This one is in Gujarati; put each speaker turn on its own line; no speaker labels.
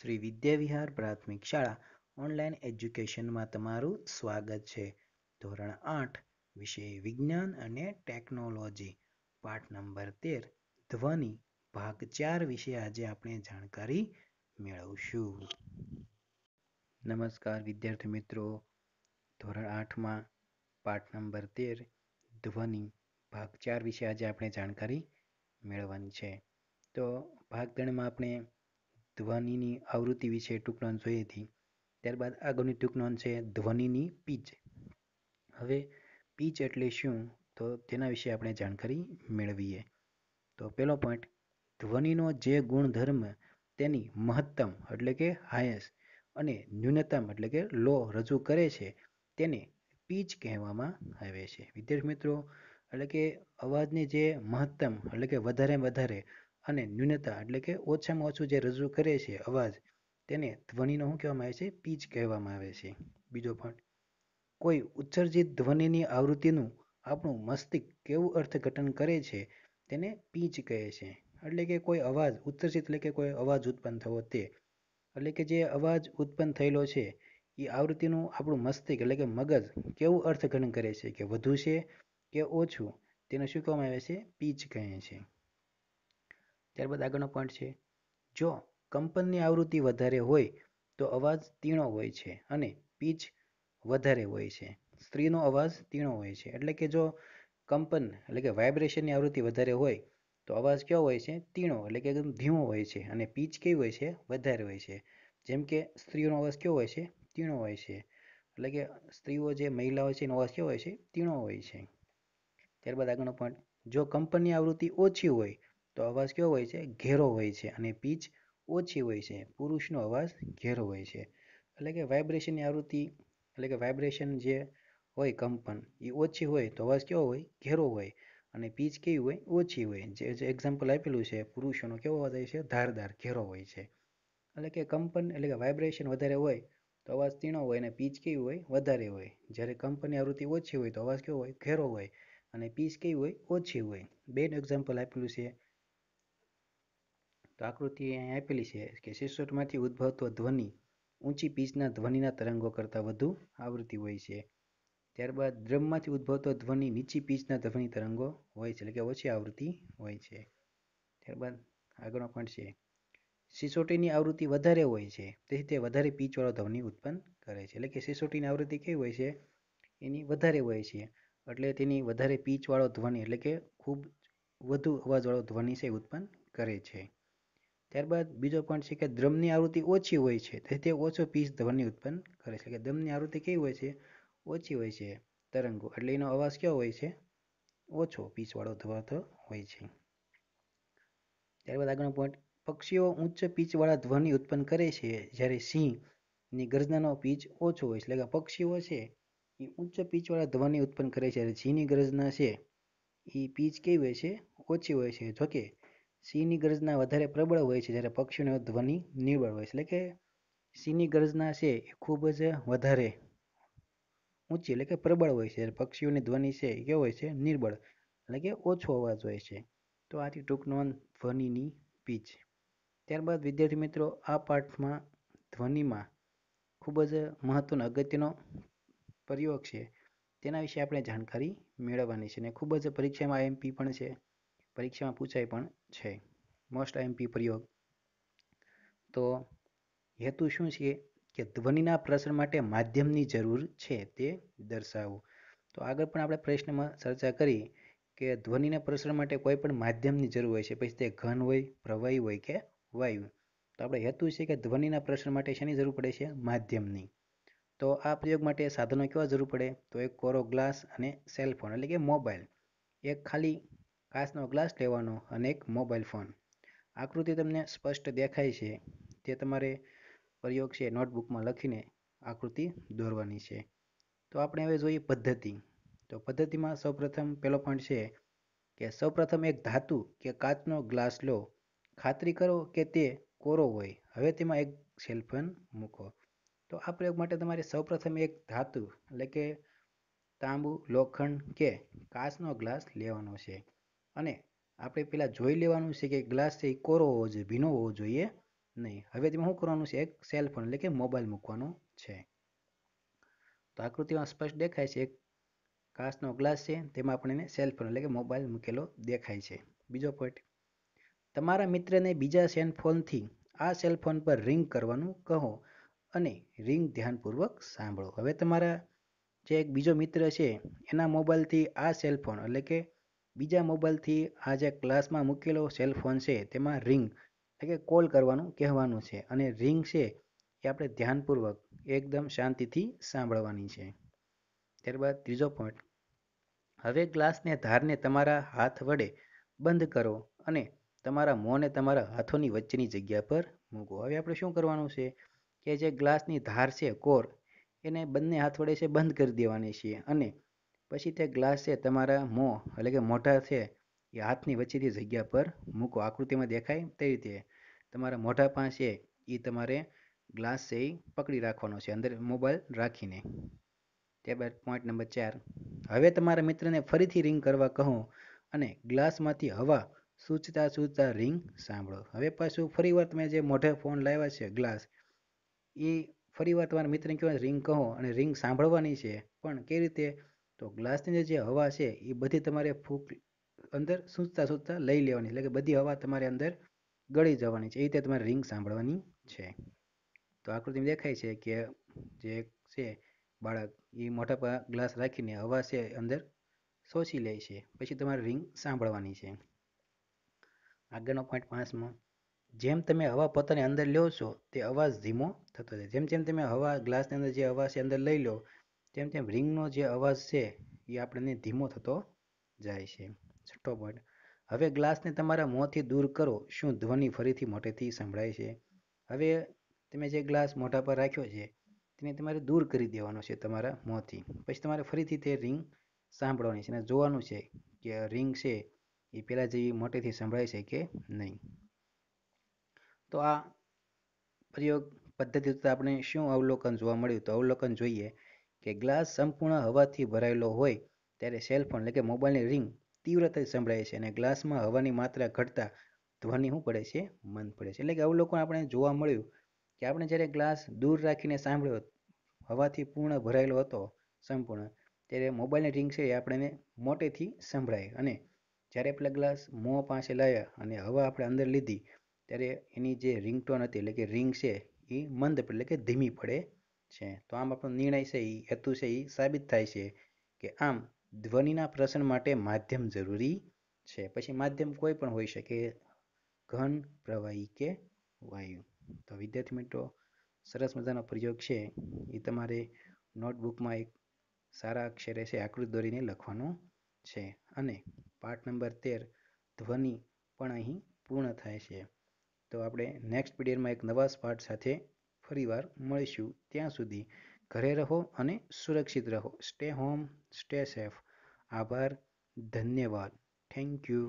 શ્રી વિદ્યાવિહાર પ્રાથમિક શાળા ઓનલાઈન એજ્યુકેશનમાં તમારું સ્વાગત છે ધોરણ આઠ વિષય વિજ્ઞાન અને ટેકનોલોજી પાઠ નંબર તેર ધ્વનિ ભાગ ચાર વિશે આજે આપણે જાણકારી મેળવશું નમસ્કાર વિદ્યાર્થી મિત્રો ધોરણ આઠમાં પાઠ નંબર તેર ધ્વનિ ભાગ ચાર વિશે આજે આપણે જાણકારી મેળવવાની છે તો ભાગ ત્રણમાં આપણે ધ્વનિની આવૃત્તિ વિશે ટૂંક નોંધ જોઈ હતી ત્યારબાદ આગળની ટૂંક નોંધ છે ધ્વનિની પીચ હવે પીચ એટલે શું તો તેના વિશે આપણે જાણકારી મેળવીએ તો પહેલો પોઈન્ટ ધ્વનિનો જે ગુણધર્મ તેની મહત્તમ એટલે કે હાયેસ્ટ અને ન્યૂનતમ એટલે કે લો રજૂ કરે છે તેને પીચ કહેવામાં આવે છે વિદ્યાર્થી મિત્રો એટલે કે અવાજની જે મહત્તમ એટલે કે વધારે વધારે અને ન્યૂનતા એટલે કે ઓછામાં ઓછું જે રજૂ કરે છે અવાજ તેને ધ્વનિનો શું કહેવામાં આવે છે પીચ કહેવામાં આવે છે બીજો પોઈન્ટ કોઈ ઉત્સર્જિત ધ્વનિની આવૃત્તિનું આપણું મસ્તિષ્ક કેવું અર્થઘટન કરે છે તેને પીચ કહે છે એટલે કે કોઈ અવાજ ઉત્સર્જિત એટલે કે કોઈ અવાજ ઉત્પન્ન થવો તે એટલે કે જે અવાજ ઉત્પન્ન થયેલો છે એ આવૃત્તિનું આપણું મસ્તિષ્ક એટલે કે મગજ કેવું અર્થઘટન કરે છે કે વધુ છે કે ઓછું તેને શું કહેવામાં આવે છે પીચ કહે છે ત્યારબાદ આગળનો પોઈન્ટ છે જો કંપનની આવૃત્તિ વધારે હોય તો અવાજ તીણો હોય છે અને પીચ વધારે હોય છે સ્ત્રીનો અવાજ તીણો હોય છે એટલે કે જો કંપન એટલે કે વાઇબ્રેશનની આવૃત્તિ વધારે હોય તો અવાજ કયો હોય છે તીણો એટલે કે એકદમ ધીમો હોય છે અને પીચ કેવી હોય છે વધારે હોય છે જેમ કે સ્ત્રીઓનો અવાજ કેવો હોય છે તીણો હોય છે એટલે કે સ્ત્રીઓ જે મહિલાઓ છે એનો અવાજ કેવો હોય છે તીણો હોય છે ત્યારબાદ આગળનો પોઈન્ટ જો કંપનની આવૃત્તિ ઓછી હોય તો અવાજ કેવો હોય છે ઘેરો હોય છે અને પીચ ઓછી હોય છે પુરુષનો અવાજ ઘેરો હોય છે એટલે કે વાઇબ્રેશનની આવૃત્તિ એટલે કે વાઇબ્રેશન જે હોય કંપન એ ઓછી હોય તો અવાજ કેવો હોય ઘેરો હોય અને પીચ કેવી હોય ઓછી હોય જે એક્ઝામ્પલ આપેલું છે પુરુષોનો કેવો અવાજ હોય છે ધારદાર ઘેરો હોય છે એટલે કે કંપન એટલે કે વાઇબ્રેશન વધારે હોય તો અવાજ તીણો હોય અને પીચ કેવી હોય વધારે હોય જ્યારે કંપનની આવૃત્તિ ઓછી હોય તો અવાજ કેવો હોય ઘેરો હોય અને પીચ કેવી હોય ઓછી હોય બેન એક્ઝામ્પલ આપેલું છે તો આકૃતિ અહીં આપેલી છે કે શિષ્યોટમાંથી ઉદ્ભવતો ધ્વનિ ઊંચી પીચના ધ્વનિના તરંગો કરતાં વધુ આવૃત્તિ હોય છે ત્યારબાદ ડ્રમમાંથી ઉદ્ભવતો ધ્વનિ નીચી પીચના ધ્વનિ તરંગો હોય છે એટલે કે ઓછી આવૃત્તિ હોય છે ત્યારબાદ આગળનો પણ છે સિસોટીની આવૃત્તિ વધારે હોય છે તેથી તે વધારે પીચવાળો ધ્વનિ ઉત્પન્ન કરે છે એટલે કે સિસોટીની આવૃત્તિ કેવી હોય છે એની વધારે હોય છે એટલે તેની વધારે પીચવાળો ધ્વનિ એટલે કે ખૂબ વધુ અવાજવાળો ધ્વનિ છે ઉત્પન્ન કરે છે ત્યારબાદ બીજો પોઈન્ટ છે કે દ્રમની આવૃત્તિ ઓછી હોય છે તેથી તે ઓછો પીચ ધ્વનિ ઉત્પન્ન કરે છે કે દ્રમની આવૃત્તિ કેવી હોય છે ઓછી હોય છે તરંગો એટલે એનો અવાજ કેવો હોય છે ઓછો પીચવાળો ધવાતો હોય છે ત્યારબાદ આગળનો પોઈન્ટ પક્ષીઓ ઉચ્ચ પીચવાળા ધ્વનિ ઉત્પન્ન કરે છે જ્યારે સિંહની ગર્જનાનો પીચ ઓછો હોય છે એટલે કે પક્ષીઓ છે એ ઉચ્ચ પીચવાળા ધ્વનિ ઉત્પન્ન કરે છે જ્યારે સિંહની ગર્જના છે એ પીચ કેવી હોય છે ઓછી હોય છે જોકે સિંહની ગરજના વધારે પ્રબળ હોય છે જ્યારે પક્ષીઓની ધ્વનિ નિર્બળ હોય છે એટલે કે સિંહની ગરજના છે એ ખૂબ જ વધારે ઊંચી એટલે કે પ્રબળ હોય છે જ્યારે પક્ષીઓની ધ્વનિ છે એ કેવો હોય છે નિર્બળ એટલે કે ઓછો અવાજ હોય છે તો આથી ટૂંકનો નોંધ ધ્વનિની પીચ ત્યારબાદ વિદ્યાર્થી મિત્રો આ પાઠમાં ધ્વનિમાં ખૂબ જ મહત્ત્વનો અગત્યનો પ્રયોગ છે તેના વિશે આપણે જાણકારી મેળવવાની છે અને ખૂબ જ પરીક્ષામાં એમપી પણ છે પરીક્ષામાં પૂછાય પણ છે મોસ્ટ આઈએમપી પ્રયોગ તો હેતુ શું છે કે ધ્વનિના પ્રસરણ માટે માધ્યમની જરૂર છે તે દર્શાવવું તો આગળ પણ આપણે પ્રશ્નમાં ચર્ચા કરી કે ધ્વનિના પ્રસરણ માટે કોઈ પણ માધ્યમની જરૂર હોય છે પછી તે ઘન હોય પ્રવાહી હોય કે વાયુ તો આપણે હેતુ છે કે ધ્વનિના પ્રસરણ માટે શેની જરૂર પડે છે માધ્યમની તો આ પ્રયોગ માટે સાધનો કેવા જરૂર પડે તો એક કોરો ગ્લાસ અને સેલફોન એટલે કે મોબાઈલ એક ખાલી કાચનો ગ્લાસ લેવાનો અને એક મોબાઈલ ફોન આકૃતિ તમને સ્પષ્ટ દેખાય છે તે તમારે પ્રયોગ છે નોટબુકમાં લખીને આકૃતિ દોરવાની છે તો આપણે હવે જોઈએ પદ્ધતિ તો પદ્ધતિમાં સૌપ્રથમ પહેલો પોઈન્ટ છે કે સૌપ્રથમ એક ધાતુ કે કાચનો ગ્લાસ લો ખાતરી કરો કે તે કોરો હોય હવે તેમાં એક સેલફોન મૂકો તો આ પ્રયોગ માટે તમારે સૌપ્રથમ એક ધાતુ એટલે કે તાંબુ લોખંડ કે કાચનો ગ્લાસ લેવાનો છે અને આપણે પહેલાં જોઈ લેવાનું છે કે ગ્લાસ છે એ કોરો હોવો જોઈએ ભીનો હોવો જોઈએ નહીં હવે તેમાં શું કરવાનું છે એક સેલફોન એટલે કે મોબાઈલ મૂકવાનો છે તો આકૃતિમાં સ્પષ્ટ દેખાય છે એક કાચનો ગ્લાસ છે તેમાં આપણને સેલફોન એટલે કે મોબાઈલ મૂકેલો દેખાય છે બીજો પોઈન્ટ તમારા મિત્રને બીજા સેલફોનથી આ સેલફોન પર રિંગ કરવાનું કહો અને રિંગ ધ્યાનપૂર્વક સાંભળો હવે તમારા જે એક બીજો મિત્ર છે એના મોબાઈલથી આ સેલફોન એટલે કે બીજા મોબાઈલથી આ જે ક્લાસમાં મૂકેલો સેલફોન છે તેમાં રિંગ એટલે કે કોલ કરવાનું કહેવાનું છે અને રિંગ છે એ આપણે ધ્યાનપૂર્વક એકદમ શાંતિથી સાંભળવાની છે ત્યારબાદ ત્રીજો પોઈન્ટ હવે ગ્લાસને ધારને તમારા હાથ વડે બંધ કરો અને તમારા મોંને તમારા હાથોની વચ્ચેની જગ્યા પર મૂકો હવે આપણે શું કરવાનું છે કે જે ગ્લાસની ધાર છે કોર એને બંને હાથ વડે છે બંધ કરી દેવાની છે અને પછી તે ગ્લાસ છે તમારા મોં એટલે કે મોઢા છે એ હાથની વચ્ચેથી જગ્યા પર મૂકો આકૃતિમાં દેખાય તે રીતે તમારા મોઢા પાસે એ તમારે ગ્લાસ છે એ પકડી રાખવાનો છે અંદર મોબાઈલ રાખીને ત્યારબાદ પોઈન્ટ નંબર ચાર હવે તમારા મિત્રને ફરીથી રિંગ કરવા કહો અને ગ્લાસમાંથી હવા સૂચતા સૂચતા રિંગ સાંભળો હવે પાછું ફરીવાર તમે જે મોઢે ફોન લાવ્યા છે ગ્લાસ એ ફરીવાર તમારા મિત્રને કહેવાય રિંગ કહો અને રિંગ સાંભળવાની છે પણ કેવી રીતે તો ગ્લાસની જે હવા છે એ બધી તમારે ફૂંક અંદર સૂચતા સૂચતા લઈ લેવાની એટલે કે બધી હવા તમારે અંદર ગળી જવાની છે એ રીતે તમારે રિંગ સાંભળવાની છે તો આકૃતિમાં દેખાય છે કે જે છે બાળક એ મોટા પર ગ્લાસ રાખીને હવા છે અંદર શોષી લે છે પછી તમારે રિંગ સાંભળવાની છે આગળનો પોઈન્ટ પાંચમાં જેમ તમે હવા પોતાની અંદર લ્યો છો તે અવાજ ધીમો થતો જાય જેમ જેમ તમે હવા ગ્લાસની અંદર જે હવા છે અંદર લઈ લો તેમ તેમ રિંગનો જે અવાજ છે એ આપણને ધીમો થતો જાય છે છઠ્ઠો પોઈન્ટ હવે ગ્લાસને તમારા મોંથી દૂર કરો શું ધ્વનિ ફરીથી મોટેથી સંભળાય છે હવે તમે જે ગ્લાસ મોઢા પર રાખ્યો છે તેને તમારે દૂર કરી દેવાનો છે તમારા મોંથી પછી તમારે ફરીથી તે રિંગ સાંભળવાની છે અને જોવાનું છે કે રિંગ છે એ પહેલાં જેવી મોટેથી સંભળાય છે કે નહીં તો આ પ્રયોગ પદ્ધતિ આપણે શું અવલોકન જોવા મળ્યું તો અવલોકન જોઈએ કે ગ્લાસ સંપૂર્ણ હવાથી ભરાયેલો હોય ત્યારે સેલફોન એટલે કે મોબાઈલની રિંગ તીવ્રતાથી સંભળાય છે અને ગ્લાસમાં હવાની માત્રા ઘટતા ધ્વનિ શું પડે છે મંદ પડે છે એટલે કે અવલોકન આપણે જોવા મળ્યું કે આપણે જ્યારે ગ્લાસ દૂર રાખીને સાંભળ્યો હવાથી પૂર્ણ ભરાયેલો હતો સંપૂર્ણ ત્યારે મોબાઈલની રિંગ છે એ આપણને મોટેથી સંભળાય અને જ્યારે આપણે ગ્લાસ મોં પાસે લાવ્યા અને હવા આપણે અંદર લીધી ત્યારે એની જે રિંગટોન હતી એટલે કે રિંગ છે એ મંદ પડે એટલે કે ધીમી પડે છે તો આમ આપણો નિર્ણય છે એ હેતુ છે એ સાબિત થાય છે કે આમ ધ્વનિના પ્રસરણ માટે માધ્યમ જરૂરી છે પછી માધ્યમ કોઈ પણ હોઈ શકે ઘન પ્રવાહી કે વાયુ તો વિદ્યાર્થી મિત્રો સરસ મજાનો પ્રયોગ છે એ તમારે નોટબુકમાં એક સારા અક્ષરે છે આકૃતિ દોરીને લખવાનો છે અને પાઠ નંબર તેર ધ્વનિ પણ અહીં પૂર્ણ થાય છે તો આપણે નેક્સ્ટ પીરિયડમાં એક નવા પાઠ સાથે ફરીવાર મળીશું ત્યાં સુધી ઘરે રહો અને સુરક્ષિત રહો સ્ટે હોમ સ્ટે સેફ આભાર ધન્યવાદ થેન્ક યુ